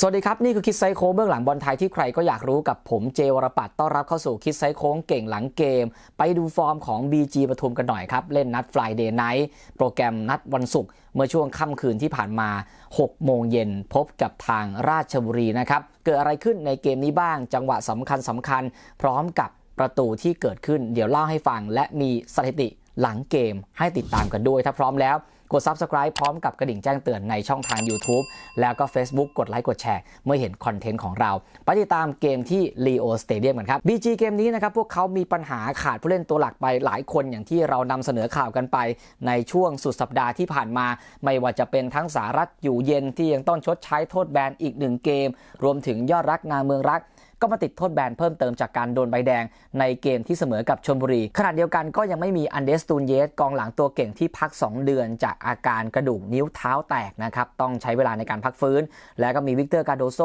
สวัสดีครับ นี่คือคิดไซโค้งเบื้องหลังบอลไทยที่ใครก็อยากรู้กับผมเจวรปัตต้อนรับเข้าสู่คิดไซโค้งเก่งหลังเกม ไปดูฟอร์มของ BG ปทุมกันหน่อยครับ เล่นนัดฟลายเดย์ไนท์โปรแกรมนัดวันศุกร์เมื่อช่วงค่ำคืนที่ผ่านมา 6 โมงเย็นพบกับทางราชบุรีนะครับ เกิดอะไรขึ้นในเกมนี้บ้าง จังหวะสำคัญสำคัญพร้อมกับประตูที่เกิดขึ้น เดี๋ยวเล่าให้ฟัง และมีสถิติหลังเกมให้ติดตามกันด้วยถ้าพร้อมแล้วกด Subscribe พร้อมกับกระดิ่งแจ้งเตือนในช่องทาง YouTube แล้วก็ Facebook กดไลค์กดแชร์เมื่อเห็นคอนเทนต์ของเราไปติดตามเกมที่ Leo Stadium กันครับ BG เกมนี้นะครับ พวกเขามีปัญหาขาดผู้เล่นตัวหลักไปหลายคนอย่างที่เรานำเสนอข่าวกันไปในช่วงสุดสัปดาห์ที่ผ่านมาไม่ว่าจะเป็นทั้งสารัฐอยู่เย็นที่ยังต้องชดใช้โทษแบนอีกหนึ่งเกมรวมถึงยอดรักนาเมืองรักก็มาติดโทษแบนเพิ่มเติมจากการโดนใบแดงในเกมที่เสมอกับชนบุรีขณะเดียวกันก็ยังไม่มีอันเดสตูนเยสกองหลังตัวเก่งที่พัก 2 เดือนจากอาการกระดูกนิ้วเท้าแตกนะครับ ต้องใช้เวลาในการพักฟื้น และก็มีวิกเตอร์กาโดโซ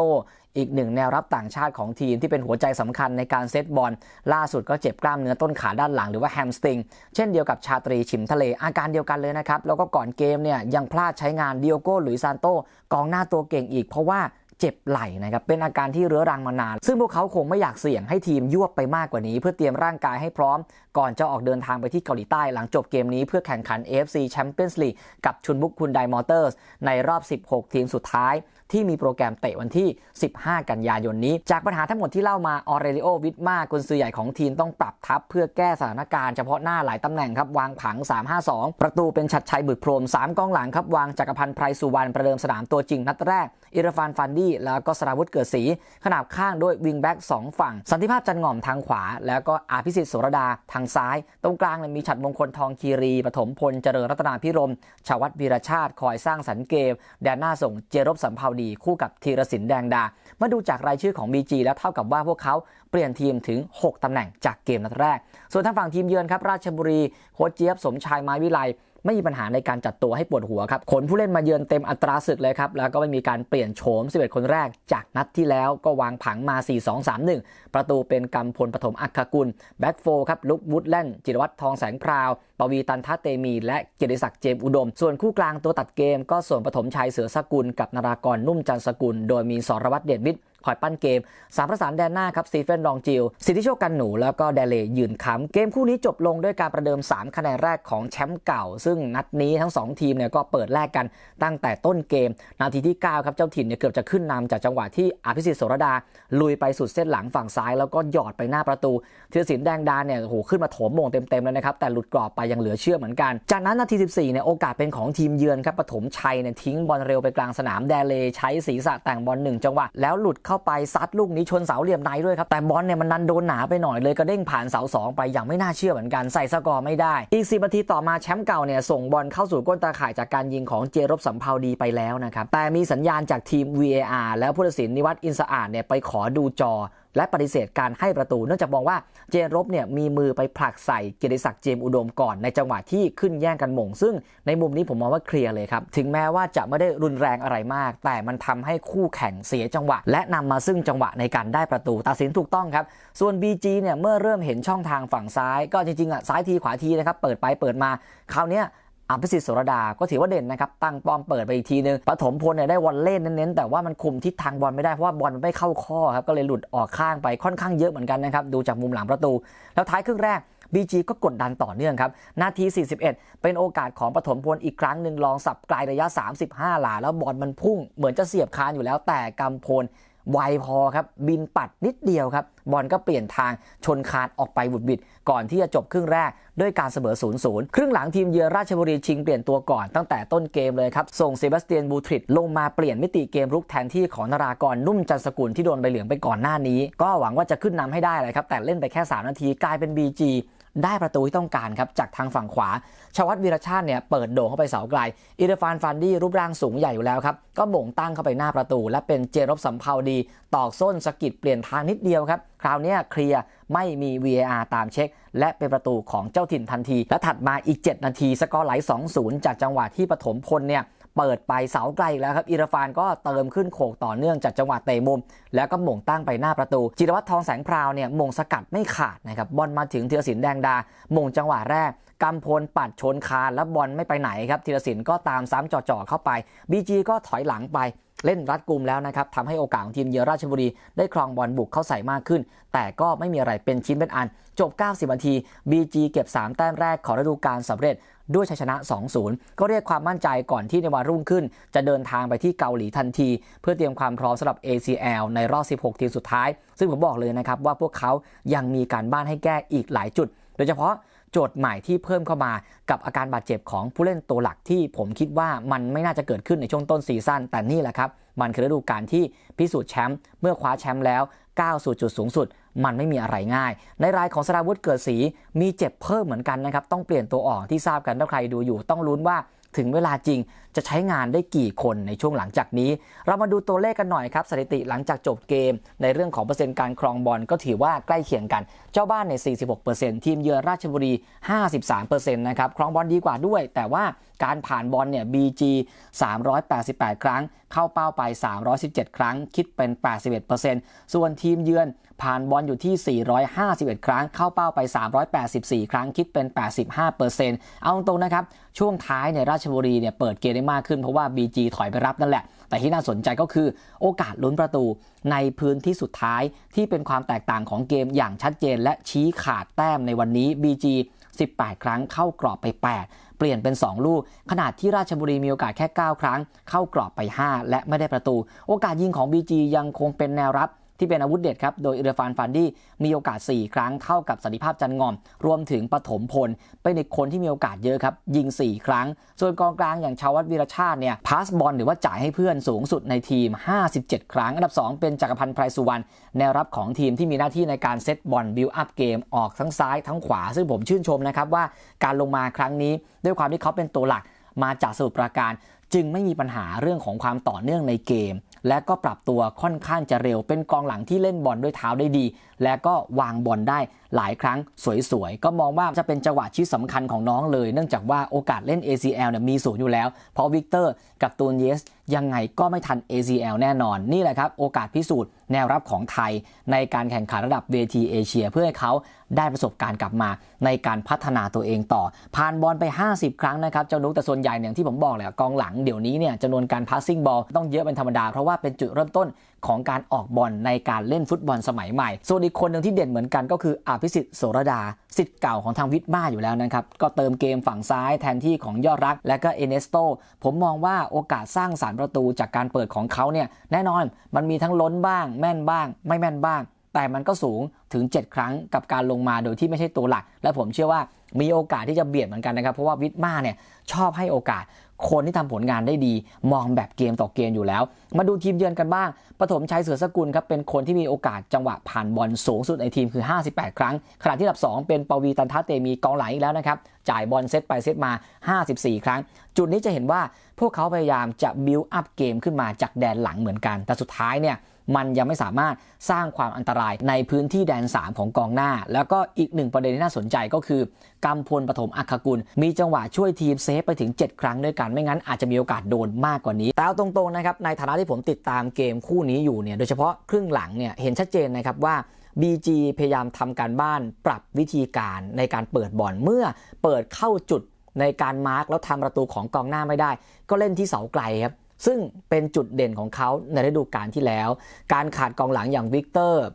อีกหนึ่งแนวรับต่างชาติของทีมที่เป็นหัวใจสำคัญในการเซตบอลล่าสุดก็เจ็บกล้ามเนื้อต้นขาด้านหลังหรือว่าแฮมสติง เช่นเดียวกับชาตรีฉิมทะเลอาการเดียวกันเลยนะครับแล้วก็ก่อนเกมเนี่ยยังพลาดใช้งานดิโอโก้หรือซานโตกองหน้าตัวเก่งอีก เพราะว่าเจ็บไหล่นะครับ เป็นอาการที่เรื้อรังมานาน ซึ่งพวกเขาคงไม่อยากเสี่ยงให้ทีมยวบไปมากกว่านี้ เพื่อเตรียมร่างกายให้พร้อม ก่อนจะออกเดินทางไปที่เกาหลีใต้หลังจบเกมนี้เพื่อแข่งขัน AFC Champions League กับชุนบุกคุณไดมอเตอร์ส ในรอบ 16 ทีมสุดท้ายที่มีโปรแกรมเตะวันที่ 15 กันยายนนี้ จากปัญหาทั้งหมดที่เล่ามา ออเรลิโอวิดมากุนซือใหญ่ของทีมต้องปรับทัพ เพื่อแก้สถานการณ์เฉพาะหน้าหลายตำแหน่งครับ วางผัง 352 ประตูเป็นชัดชัยบุตรพรม 3 กองหลังครับ วางจักรพันธ์ไพรสุวรรณประเดิมสนามตัวจริงนัดแรก อิรฟานฟันดี้ แล้วก็สราวุธเกิดสีขนาบข้างด้วยวิงแบ็ก2ฝั่ง สันติภาพจันง่อมทางขวา แล้วก็อาภิสิทธิ์สุรดาทางซ้าย ตรงกลางมีฉัดมงคลทองคีรี ปฐมพล เจริญรัตนาพิรมชาวัดวีรชาติ คอยสร้างสรรเกมแดนหน้าส่งเจรบสัมภาวดีคู่กับธีรสินแดงดามาดูจากรายชื่อของ BG แล้วเท่ากับว่าพวกเขาเปลี่ยนทีมถึง 6 ตำแหน่งจากเกมนัดแรก ส่วนทางฝั่งทีมเยือนครับ ราชบุรีโค้ชเจี๊ยบ สมชายไม้วิไลไม่มีปัญหาในการจัดตัวให้ปวดหัวครับ ขนผู้เล่นมาเยือนเต็มอัตราศึกเลยครับ แล้วก็ไม่มีการเปลี่ยนโฉม11คนแรกจากนัดที่แล้วก็วางผังมา 4-2-3-1 ประตูเป็นกำพลปฐมอักคกุลแบ็กโฟครับลุกวุฒแลนจิรวัตรทองแสงพราวปวีตันทัตเตมีและเกียรติศักดิ์เจมอุดม ส่วนคู่กลางตัวตัดเกมก็ส่วนปฐมชัยเสือสกุลกับนารากรนุ่มจันสกุล โดยมีสรวัตรเดชวิทย์คอยปั้นเกมสามประสานแดนหน้าครับซีเฟนรองจิลสิทธิโชคกันหนูแล้วก็เดเลยืนค้ำเกมคู่นี้จบลงด้วยการประเดิม 3 คะแนนแรกของแชมป์เก่า ซึ่งนัดนี้ทั้ง2ทีมเนี่ยก็เปิดแลกกันตั้งแต่ต้นเกม นาทีที่ 9 ครับเจ้าถิ่นเนี่ยเกือบจะขึ้นนำจากจังหวะที่อภิสิทธิ์โสรดาลุยไปสุดเส้นหลังฝั่งซ้ายแล้วก็หยอดไปหน้าประตูเทือศิลแดงดาเนี่ยโหขึ้นมาโถมมงเต็มๆแล้วนะครับแต่หลุดกรอบไปยังเหลือเชื่อเหมือนกัน จากนั้นนาที 14 เนี่ย โอกาสเป็นของทีมเยือนครับปฐมชัยเนี่ยทิ้งบอลเร็วไปกลางสนามแดเลใช้ศีรษะแต่งบอลหนึ่งจังหวะ แล้วหลุดเข้าไปซัดลูกนี้ชนเสาเหลี่ยมในด้วยครับ แต่บอลเนี่ยมันนันโดนหนาไปหน่อยเลยก็เด้งผ่านเสาสองไปอย่างไม่น่าเชื่อเหมือนกัน ใส่สกอร์ไม่ได้ อีก 10นาทีต่อมาแชมป์เก่าเนี่ยส่งบอลเข้าสู่ก้นตาข่ายจากการยิงของเจรบสัมภาวดีไปแล้วนะครับ แต่มีสัญญาณจากทีม VAR แล้วผู้ตัดสินนิวัตอินสะอาดเนี่ยไปขอดูจอและปฏิเสธการให้ประตูเนื่องจากมองว่าเจนรบเนี่ยมีมือไปผลักใส่ เกียรติศักดิ์เจมอุดมก่อน ในจังหวะที่ขึ้นแย่งกันหม่ง ซึ่งในมุมนี้ผมมองว่าเคลียร์เลยครับ ถึงแม้ว่าจะไม่ได้รุนแรงอะไรมาก แต่มันทำให้คู่แข่งเสียจังหวะ และนำมาซึ่งจังหวะในการได้ประตูตัดสินถูกต้องครับส่วน BG เนี่ยเมื่อเริ่มเห็นช่องทางฝั่งซ้ายก็จริงๆอ่ะซ้ายทีขวาทีนะครับเปิดไปเปิดมาคราวนี้อภิสิทธิ์สรดา ก็ถือว่าเด่นนะครับ ตั้งป้อมเปิดไปอีกทีนึง ปฐมพลเนี่ยได้วอลเล่นเน้นๆ แต่ว่ามันคุมทิศทางบอลไม่ได้ เพราะว่าบอลมันไม่เข้าข้อครับ ก็เลยหลุดออกข้างไปค่อนข้างเยอะเหมือนกันนะครับ ดูจากมุมหลังประตู แล้วท้ายครึ่งแรก BG ก็กดดันต่อเนื่องครับ นาที 41 เป็นโอกาสของปฐมพลอีกครั้งหนึ่งลองสับไกลระยะ 35 หลา แล้วบอลมันพุ่งเหมือนจะเสียบคานอยู่แล้วแต่กำพลไวพอครับ บินปัดนิดเดียวครับ บอลก็เปลี่ยนทางชนคานออกไปบุดบิดก่อนที่จะจบครึ่งแรก ด้วยการเสมอ0์ครึ่งหลังทีมเยือนราชบุรีชิงเปลี่ยนตัวก่อนตั้งแต่ต้นเกมเลยครับส่งเซบาสเตียนบูทริดลงมาเปลี่ยนมิติเกมรุกแทนที่ของนารากรนุ่มจันสกุลที่โดนใบเหลืองไปก่อนหน้านี้ ก็หวังว่าจะขึ้นนำให้ได้เลยครับแต่เล่นไปแค่3นาทีกลายเป็น BG ได้ประตูที่ต้องการครับ จากทางฝั่งขวา ชวัตวีรชาติเนี่ย เปิดโด่งเข้าไปเสาไกลอิรฟานฟันดี้รูปร่างสูงใหญ่อยู่แล้วครับ ก็บ่งตั้งเข้าไปหน้าประตู และเป็นเจรบสัมภาวดี ตอกส้นสกิดเปลี่ยนทางนิดเดียวครับ คราวนี้เคลียร์ไม่มี VAR ตามเช็ค และเป็นประตูของเจ้าถิ่นทันที และถัดมาอีก 7 นาที สกอร์ไหล2-0จากจังหวะที่ปฐมพลเนี่ยเปิดไปเสาไกลแล้วครับอิราฟานก็เติมขึ้นโขกต่อเนื่องจากจังหวะเตะมุม แล้วก็หม่งตั้งไปหน้าประตู จิรวัตรทองแสงพราวเนี่ยมงสกัดไม่ขาดนะครับบอลมาถึงธีรศิลป์แดงดามงจังหวะแรก กำพลปัดชนคาแล้วบอลไม่ไปไหนครับธีรศิลป์ก็ตามซ้ำจ่อๆเข้าไปบีจีก็ถอยหลังไปเล่นรัดกุมแล้วนะครับทำให้โอกาสของทีมเยอราชบุรีได้ครองบอลบุกเข้าใส่มากขึ้น แต่ก็ไม่มีอะไรเป็นชิ้นเป็นอัน จบ 90นาที BG เก็บ3แต้มแรกของฤดูกาลสำเร็จด้วยชัยชนะ 2-0 ก็เรียกความมั่นใจก่อนที่ในวันรุ่งขึ้น จะเดินทางไปที่เกาหลีทันที เพื่อเตรียมความพร้อมสำหรับ ACL ในรอบ 16 ทีมสุดท้าย ซึ่งผมบอกเลยนะครับว่าพวกเขายังมีการบ้านให้แก้อีกหลายจุด โดยเฉพาะโจทย์ใหม่ที่เพิ่มเข้ามากับอาการบาดเจ็บของผู้เล่นตัวหลักที่ผมคิดว่ามันไม่น่าจะเกิดขึ้นในช่วงต้นซีซั่นแต่นี่แหละครับมันคือฤดูกาลที่พิสูจน์แชมป์เมื่อคว้าแชมป์แล้วก้าวสู่จุดสูงสุดมันไม่มีอะไรง่าย ในรายของสราวุธเกิดสีมีเจ็บเพิ่มเหมือนกันนะครับ ต้องเปลี่ยนตัวออกที่ทราบกันถ้าใครดูอยู่ต้องลุ้นว่าถึงเวลาจริงจะใช้งานได้กี่คนในช่วงหลังจากนี้ เรามาดูตัวเลขกันหน่อยครับ สถิติหลังจากจบเกม ในเรื่องของเปอร์เซ็นต์การครองบอลก็ถือว่าใกล้เคียงกันเจ้าบ้านใน 46%ทีมเยือนราชบุรี 53%นะครับ ครองบอลดีกว่าด้วย แต่ว่าการผ่านบอลเนี่ย BG 388 ครั้ง เข้าเป้าไป 317 ครั้ง คิดเป็น 81%ส่วนทีมเยือน ผ่านบอลอยู่ที่ 451 ครั้ง เข้าเป้าไป 384 ครั้ง คิดเป็น 85%เอาตรงนะครับช่วงท้ายในราชบุรีเนี่ยเปิดเกมได้มากขึ้นเพราะว่า BG ถอยไปรับนั่นแหละ แต่ที่น่าสนใจก็คือโอกาสลุ้นประตู ในพื้นที่สุดท้ายที่เป็นความแตกต่างของเกมอย่างชัดเจนและชี้ขาดแต้มในวันนี้ BG 18 ครั้งเข้ากรอบไป 8 เปลี่ยนเป็น 2 ลูก ขนาดที่ราชบุรีมีโอกาสแค่ 9 ครั้ง เข้ากรอบไป 5 และไม่ได้ประตู โอกาสยิงของ BG ยังคงเป็นแนวรับที่เป็นอาวุธเด็ดครับ โดยเอเดฟานฟันดี้ มีโอกาส 4 ครั้งเท่ากับสันติภาพจันงอม รวมถึงปฐมพลเป็นอีกคนที่มีโอกาสเยอะครับ ยิง 4 ครั้ง ส่วนกองกลางอย่างชาววัดวีรชาติเนี่ย พาสบอลหรือว่าจ่ายให้เพื่อนสูงสุดในทีม 57 ครั้ง อันดับ 2 เป็นจักรพันธ์ไพรสุวรรณ แนวรับของทีมที่มีหน้าที่ในการเซตบอล บิลอัพเกม ออกทั้งซ้ายทั้งขวา ซึ่งผมชื่นชมนะครับว่า การลงมาครั้งนี้ด้วยความที่เขาเป็นตัวหลักมาจากสุดรปราการ จึงไม่มีปัญหาเรื่องของความต่อเนื่องในเกมและก็ปรับตัวค่อนข้างจะเร็วเป็นกองหลังที่เล่นบอลด้วยเท้าได้ดีและก็วางบอลได้หลายครั้งสวยๆ ก็มองว่าจะเป็นจังหวะชิ้สำคัญของน้องเลยเนื่องจากว่าโอกาสเล่น ACL เนี่ยมีสูงอยู่แล้วเพราะวิกเตอร์กับตูนเยสยังไงก็ไม่ทัน ACL แน่นอน นี่แหละครับโอกาสพิสูจน์แนวรับของไทย ในการแข่งขันระดับเวทีเอเชียเพื่อให้เขาได้ประสบการณ์กลับมาในการพัฒนาตัวเองต่อ ผ่านบอลไป 50 ครั้งนะครับเจ้านุกแต่ส่วนใหญ่เนี่ยที่ผมบอกแหละกองหลังเดี๋ยวนี้เนี่ยจำนวนการพาสซิ่งบอลต้องเยอะเป็นธรรมดาเพราะว่าเป็นจุดเริ่มต้นของการออกบอลในการเล่นฟุตบอลสมัยใหม่ส่วนอีกคนหนึ่งที่เด่นเหมือนกัน ก็คืออภิสิทธิ์โสรดาสิทธิ์เก่าของทางวิทมาอยู่แล้วนะครับก็เติมเกมฝั่งซ้ายแทนที่ของยอดรัก และก็ เอเนสโต ผมมองว่าโอกาสสร้างสารประตูจากการเปิดของเขาเนี่ยแน่นอนมันมีทั้งล้นบ้าง แม่นบ้าง ไม่แม่นบ้าง แต่มันก็สูงถึง 7 ครั้งกับการลงมาโดยที่ไม่ใช่ตัวหลัก และผมเชื่อว่ามีโอกาสที่จะเบียดเหมือนกันนะครับ เพราะว่าวิทมาเนี่ยชอบให้โอกาสคนที่ทำผลงานได้ดี มองแบบเกมต่อเกมอยู่แล้ว มาดูทีมเยือนกันบ้างปฐมชัยเสือสกุลครับเป็นคนที่มีโอกาสจังหวะผ่านบอลสูงสุดในทีมคือ 58 ครั้ง ขณะที่ดับ 2 เป็นปวีตันทัตเตมีกองหลังอีกแล้วนะครับ จ่ายบอลเซตไปเซตมา 54 ครั้ง จุดนี้จะเห็นว่าพวกเขาพยายามจะบิวอัพเกมขึ้นมาจากแดนหลังเหมือนกัน แต่สุดท้ายเนี่ยมันยังไม่สามารถสร้างความอันตรายในพื้นที่แดน 3 ของกองหน้า แล้วก็อีกหนึ่งประเด็นที่น่าสนใจก็คือกำพลปฐมอัคกุล มีจังหวะช่วยทีมเซฟไปถึง 7 ครั้งด้วยกันไม่งั้นอาจจะมีโอกาสโดนมากกว่านี้แต่เอาตรงๆนะครับในฐานะที่ผมติดตามเกมคู่นี้อยู่เนี่ยโดยเฉพาะครึ่งหลังเนี่ยเห็นชัดเจนนะครับว่า BG พยายามทำการบ้านปรับวิธีการในการเปิดบอลเมื่อ เปิดเข้าจุดในการมาร์กแล้วทำประตูของกองหน้าไม่ได้ ก็เล่นที่เสาไกลครับซึ่งเป็นจุดเด่นของเขาในฤดูกาลที่แล้ว การขาดกองหลังอย่างวิกเตอร์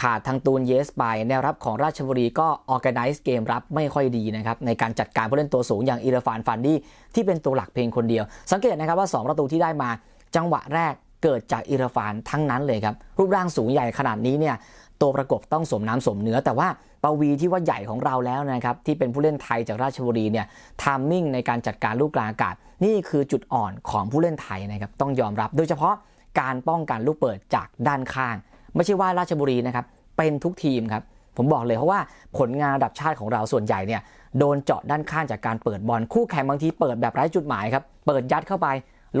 ขาดทางตูนเยสไปแนวรับของราชบุรีก็ออแกไนซ์เกมรับไม่ค่อยดีนะครับในการจัดการผู้เล่นตัวสูงอย่างอิราฟานฟันดี้ที่เป็นตัวหลักเพียงคนเดียว สังเกตนะครับว่า2ประตูที่ได้มาจังหวะแรกเกิดจากอิราฟานทั้งนั้นเลยครับ รูปร่างสูงใหญ่ขนาดนี้เนี่ยตัวประกบต้องสมน้ำสมเนื้อแต่ว่าปวีที่ว่าใหญ่ของเราแล้วนะครับที่เป็นผู้เล่นไทยจากราชบุรีเนี่ยทามมิ่งในการจัดการลูกกลางอากาศ นี่คือจุดอ่อนของผู้เล่นไทยนะครับต้องยอมรับโดยเฉพาะการป้องกันลูกเปิดจากด้านข้าง ไม่ใช่ว่าราชบุรีนะครับเป็นทุกทีมครับผมบอกเลยเพราะว่าผลงานระดับชาติของเราส่วนใหญ่เนี่ยโดนเจาะด้านข้างจากการเปิดบอลคู่แข่งบางทีเปิดแบบไร้จุดหมายครับเปิดยัดเข้าไป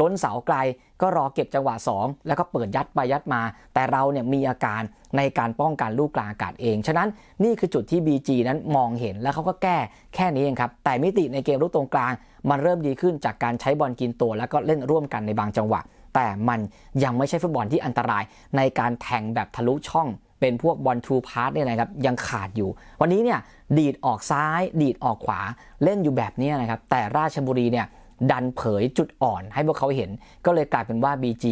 ล้นเสาไกลก็รอเก็บจังหวะ 2 แล้วก็เปิดยัดไปยัดมา แต่เราเนี่ยมีอาการในการป้องกันลูกกลางอากาศเอง ฉะนั้นนี่คือจุดที่ BG นั้นมองเห็นแล้วเขาก็แก้แค่นี้เองครับแต่มิติในเกมลูกตรงกลาง มันเริ่มดีขึ้นจากการใช้บอลกินตัว แล้วก็เล่นร่วมกันในบางจังหวะ แต่มันยังไม่ใช่ฟุตบอลที่อันตราย ในการแทงแบบทะลุช่อง เป็นพวกบอลทูพาร์ตเนี่ยนะครับยังขาดอยู่ วันนี้เนี่ยดีดออกซ้ายดีดออกขวาเล่นอยู่แบบนี้นะครับแต่ราชบุรีเนี่ยดันเผยจุดอ่อนให้พวกเขาเห็น ก็เลยกลายเป็นว่า BG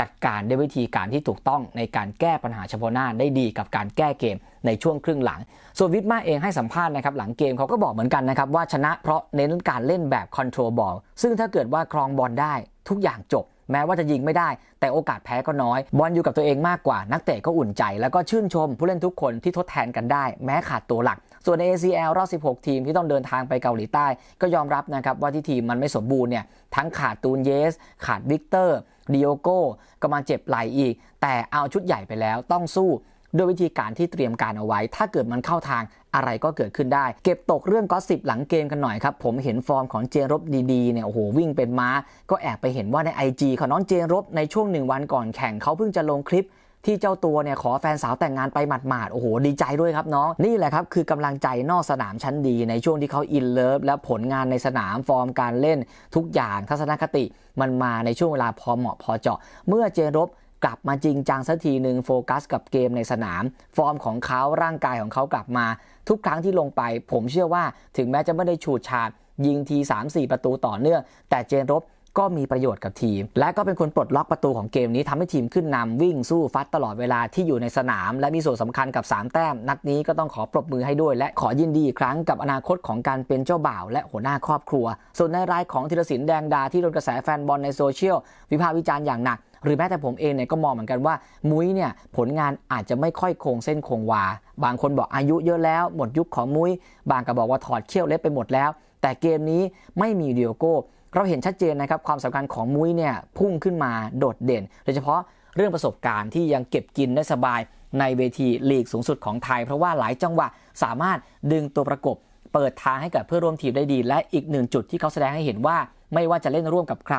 จัดการได้ววิธีการที่ถูกต้องในการแก้ปัญหาเฉพาะหน้าได้ดีกับการแก้เกมในช่วงครึ่งหลังส่วนวิทมาเองให้สัมภาษณ์นะครับ หลังเกมเขาก็บอกเหมือนกันนะครับ ว่าชนะเพราะเน้นการเล่นแบบคอนโทรลบอลซึ่งถ้าเกิดว่าครองบอลได้ทุกอย่างจบแม้ว่าจะยิงไม่ได้ แต่โอกาสแพ้ก็น้อย บอลอยู่กับตัวเองมากกว่า นักเตะก็อุ่นใจ แล้วก็ชื่นชม ผู้เล่นทุกคนที่ทดแทนกันได้ แม้ขาดตัวหลัก ส่วนใน ACL รอบ 16 ทีมที่ต้องเดินทางไปเกาหลีใต้ ก็ยอมรับนะครับว่าที่ทีมมันไม่สมบูรณ์เนี่ยทั้งขาดตูนเยส ขาดวิกเตอร์ดิโอโก้ ก็มาเจ็บไหลอีก แต่เอาชุดใหญ่ไปแล้วต้องสู้ ด้วยวิธีการที่เตรียมการเอาไว้ ถ้าเกิดมันเข้าทางอะไรก็เกิดขึ้นได้เก็บตกเรื่องก็สิบหลังเกมกันหน่อยครับ ผมเห็นฟอร์มของเจรบดีๆเนี่ยโอ้โหวิ่งเป็นม้า ก็แอบไปเห็นว่าใน IG ของน้องเจรบในช่วงหนึ่งวันก่อนแข่งเขาเพิ่งจะลงคลิป ที่เจ้าตัวเนี่ยขอแฟนสาวแต่งงานไปหมาดๆ โอ้โห ดีใจด้วยครับน้อง นี่แหละครับคือกำลังใจนอกสนามชั้นดีในช่วงที่เขาอินเลิฟและผลงานในสนามฟอร์มการเล่นทุกอย่างทัศนคติมันมาในช่วงเวลาพอเหมาะพอเจาะเมื่อเจนรบกลับมาจริงจังสักทีหนึ่งโฟกัสกับเกมในสนาม ฟอร์มของเขาร่างกายของเขากลับมา ทุกครั้งที่ลงไปผมเชื่อว่าถึงแม้จะไม่ได้ฉูดฉาด ยิงที 3-4 ประตูต่อเนื่อง แต่เจนรบก็มีประโยชน์กับทีม และก็เป็นคนปลดล็อกประตูของเกมนี้ทำให้ทีมขึ้นนำวิ่งสู้ฟัดตลอดเวลาที่อยู่ในสนาม และมีส่วนสำคัญกับ3แต้มนัดนี้ก็ต้องขอปรบมือให้ด้วย และขอยินดีอีกครั้งกับอนาคตของการเป็นเจ้าบ่าวและหัวหน้าครอบครัว ส่วนในรายของธีรศิ์แดงดา ที่โดนกระแสแฟนบอลในโซเชียลวิพากษ์วิจารณ์อย่างหนักหรือแม้แต่ผมเองเนี่ยก็มองเหมือนกันว่ามุ้ยเนี่ย ผลงานอาจจะไม่ค่อยคงเส้นคงวา บางคนบอกอายุเยอะแล้ว หมดยุคของมุ้ย บางก็บอกว่าถอดเขี้ยวเล็บไปหมดแล้ว แต่เกมนี้ไม่มีเดียโก้ เราเห็นชัดเจนนะครับ ความสำคัญของมุ้ยเนี่ย พุ่งขึ้นมาโดดเด่น โดยเฉพาะเรื่องประสบการณ์ที่ยังเก็บกินได้สบายในเวทีลีกสูงสุดของไทย เพราะว่าหลายจังหวะสามารถดึงตัวประกบเปิดทางให้กับเพื่อร่วมทีมได้ดี และอีกหนึ่งจุดที่เขาแสดงให้เห็นว่าไม่ว่าจะเล่นร่วมกับใคร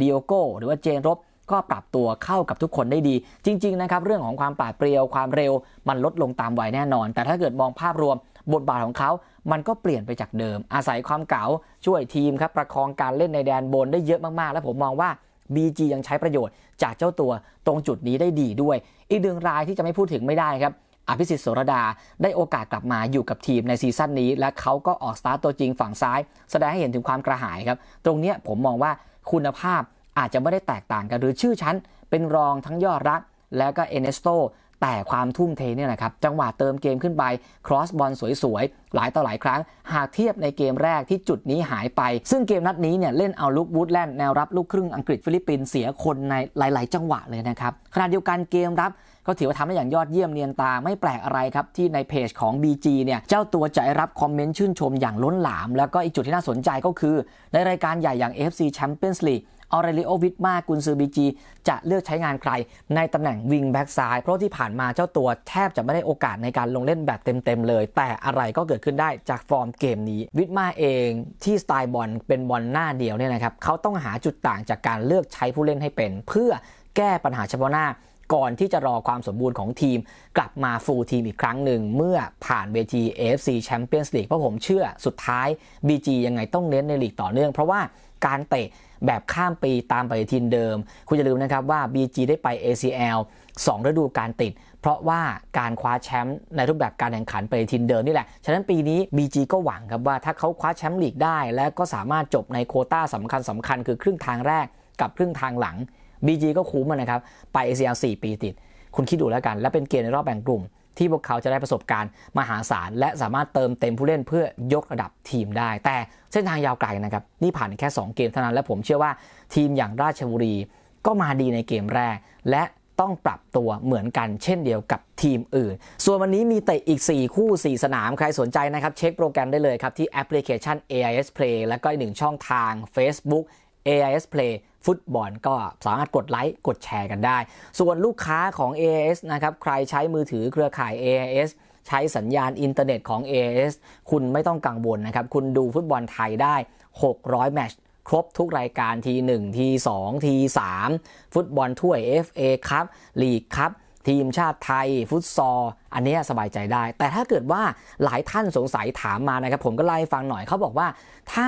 ดิโอโก้ หรือว่าเจนรบก็ปรับตัวเข้ากับทุกคนได้ดี จริง ๆ นะครับ เรื่องของความปาดเปรียวความเร็ว มันลดลงตามวัยแน่นอน แต่ถ้าเกิดมองภาพรวม บทบาทของเขา มันก็เปลี่ยนไปจากเดิม อาศัยความเก๋าช่วยทีมครับ ประคองการเล่นในแดนบนได้เยอะมากๆ และผมมองว่า BG ยังใช้ประโยชน์ จากเจ้าตัวตรงจุดนี้ได้ดีด้วย อีกหนึ่งรายที่จะไม่พูดถึงไม่ได้ครับอภิสิทธิ์โสรดาได้โอกาสกลับมาอยู่กับทีมในซีซั่นนี้ และเขาก็ออกสตาร์ตตัวจริงฝั่งซ้ายแสดงให้เห็นถึงความกระหายครับ ตรงนี้ผมมองว่าคุณภาพอาจจะไม่ได้แตกต่างกันหรือชื่อชั้นเป็นรองทั้งยอดรักแล้วก็เอเนสโตแต่ความทุ่มเทเนี่ยนะครับ จังหวะเติมเกมขึ้นไปครอสบอลสวย ๆ หลายต่อหลายครั้ง หากเทียบในเกมแรกที่จุดนี้หายไป ซึ่งเกมนัดนี้เนี่ยเล่นเอาลุกวูดแลนด์แนวรับลูกครึ่งอังกฤษฟิลิปปินส์เสียคนในหลาย ๆ จังหวะเลยนะครับขณะเดียวกันเกมรับก็ถือว่าทำได้อย่างยอดเยี่ยมเนียนตาไม่แปลกอะไรครับที่ในเพจของ BG เนี่ยเจ้าตัวจะได้รับคอมเมนต์ชื่นชมอย่างล้นหลาม แล้วก็อีกจุดที่น่าสนใจก็คือในรายการใหญ่อย่าง f c Champions League ออเรลิโอวิทมา กุนซือบีจีจะเลือกใช้งานใคร ในตำแหน่งวิงแบ็กซ้าย เพราะที่ผ่านมาเจ้าตัวแทบจะไม่ได้โอกาสในการลงเล่นแบบเต็มๆเลย แต่อะไรก็เกิดขึ้นได้จากฟอร์มเกมนี้ วิทมาเองที่สไตล์บอลเป็นบอลหน้าเดียวเนี่ยนะครับ เขาต้องหาจุดต่างจากการเลือกใช้ผู้เล่นให้เป็น เพื่อแก้ปัญหาเฉพาะหน้า ก่อนที่จะรอความสมบูรณ์ของทีม กลับมาฟูลทีมอีกครั้งหนึ่งเมื่อผ่านเวที AFC Champions League เพราะผมเชื่อสุดท้าย BG ยังไงต้องเน้นในลีกต่อเนื่องเพราะว่าการเตะแบบข้ามปีตามปฏิทินเดิม คุณจะลืมนะครับว่า BG ได้ไป ACL 2 ฤดูการติด เพราะว่าการคว้าแชมป์ในรูปแบบการแข่งขันปฏิทินเดิมนี่แหละ ฉะนั้นปีนี้ BG ก็หวังครับว่า ถ้าเขาคว้าแชมป์ลีกได้ และก็สามารถจบในโคต้าสำคัญสำคัญคือครึ่งทางแรกกับครึ่งทางหลัง BG ก็คุ้มนะครับไป ACL 4ปีติด คุณคิดดูแล้วกัน และเป็นเกมในรอบแบ่งกลุ่มที่พวกเขาจะได้ประสบการณ์มหาศาล และสามารถเติมเต็มผู้เล่นเพื่อยกระดับทีมได้ แต่เส้นทางยาวไกลนะครับ นี่ผ่านแค่ 2 เกมเท่านั้น และผมเชื่อว่าทีมอย่างราชบุรี ก็มาดีในเกมแรก และต้องปรับตัวเหมือนกันเช่นเดียวกับทีมอื่น ส่วนวันนี้มีเตะอีก 4 คู่ 4 สนามใครสนใจนะครับ เช็คโปรแกรมได้เลยครับที่แอปพลิเคชัน AIS Play และก็อีกหนึ่งช่องทาง Facebook AIS Play ฟุตบอลก็สามารถกดไลค์กดแชร์กันได้ ส่วนลูกค้าของ AIS นะครับ ใครใช้มือถือเครือข่าย AIS ใช้สัญญาณอินเทอร์เน็ตของ AIS คุณไม่ต้องกังวลนะครับ คุณดูฟุตบอลไทยได้ 600 แมตช์ครบทุกรายการที 1 ที 2 ที3ฟุตบอลถ้วย FA ครับลีกครับ ทีมชาติไทยฟุตซอลอันนี้สบายใจได้ แต่ถ้าเกิดว่าหลายท่านสงสัยถามมานะครับผมก็ไล่ฟังหน่อยเขาบอกว่าถ้า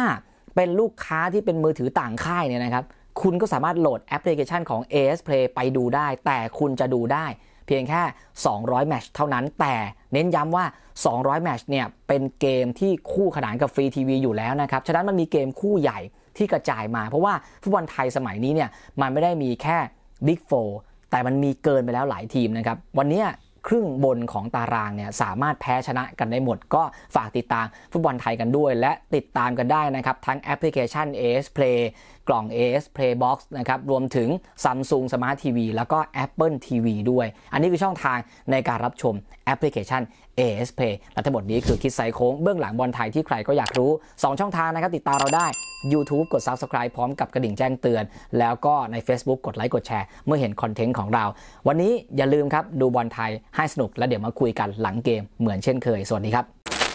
เป็นลูกค้าที่เป็นมือถือต่างค่ายเนี่ยนะครับ คุณก็สามารถโหลดแอปพลิเคชันของ AS Play ไปดูได้ แต่คุณจะดูได้ เพียงแค่ 200 แมชเท่านั้น แต่เน้นย้ำว่า 200 แมชเนี่ย เป็นเกมที่คู่ขนานกับฟรีทีวีอยู่แล้วนะครับ ฉะนั้นมันมีเกมคู่ใหญ่ที่กระจายมา เพราะว่าฟุตบอลไทยสมัยนี้เนี่ย มันไม่ได้มีแค่ Big 4 แต่มันมีเกินไปแล้วหลายทีมนะครับ วันนี้ครึ่งบนของตารางเนี่ย สามารถแพ้ชนะกันได้หมดก็ฝากติดตามฟุตบอลไทยกันด้วยและติดตามกันได้นะครับ ทั้งแอปพลิเคชัน AS Play กล่อง AS Playbox นะครับ รวมถึง Samsung Smart TV แล้วก็ Apple TV ด้วย อันนี้คือช่องทางในการรับชมแอปพลิเคชัน AS Play และทั้งหมดนี้คือคิดไซโค้งเบื้องหลังบอลไทยที่ใครก็อยากรู้ 2 ช่องทางนะครับ ติดตามเราได้ YouTube กด Subscribe พร้อมกับกระดิ่งแจ้งเตือน แล้วก็ใน Facebook กดไลค์ กดแชร์ เมื่อเห็นคอนเทนต์ของเรา วันนี้อย่าลืมครับ ดูบอลไทยให้สนุก และเดี๋ยวมาคุยกันหลังเกม เหมือนเช่นเคย สวัสดีครับ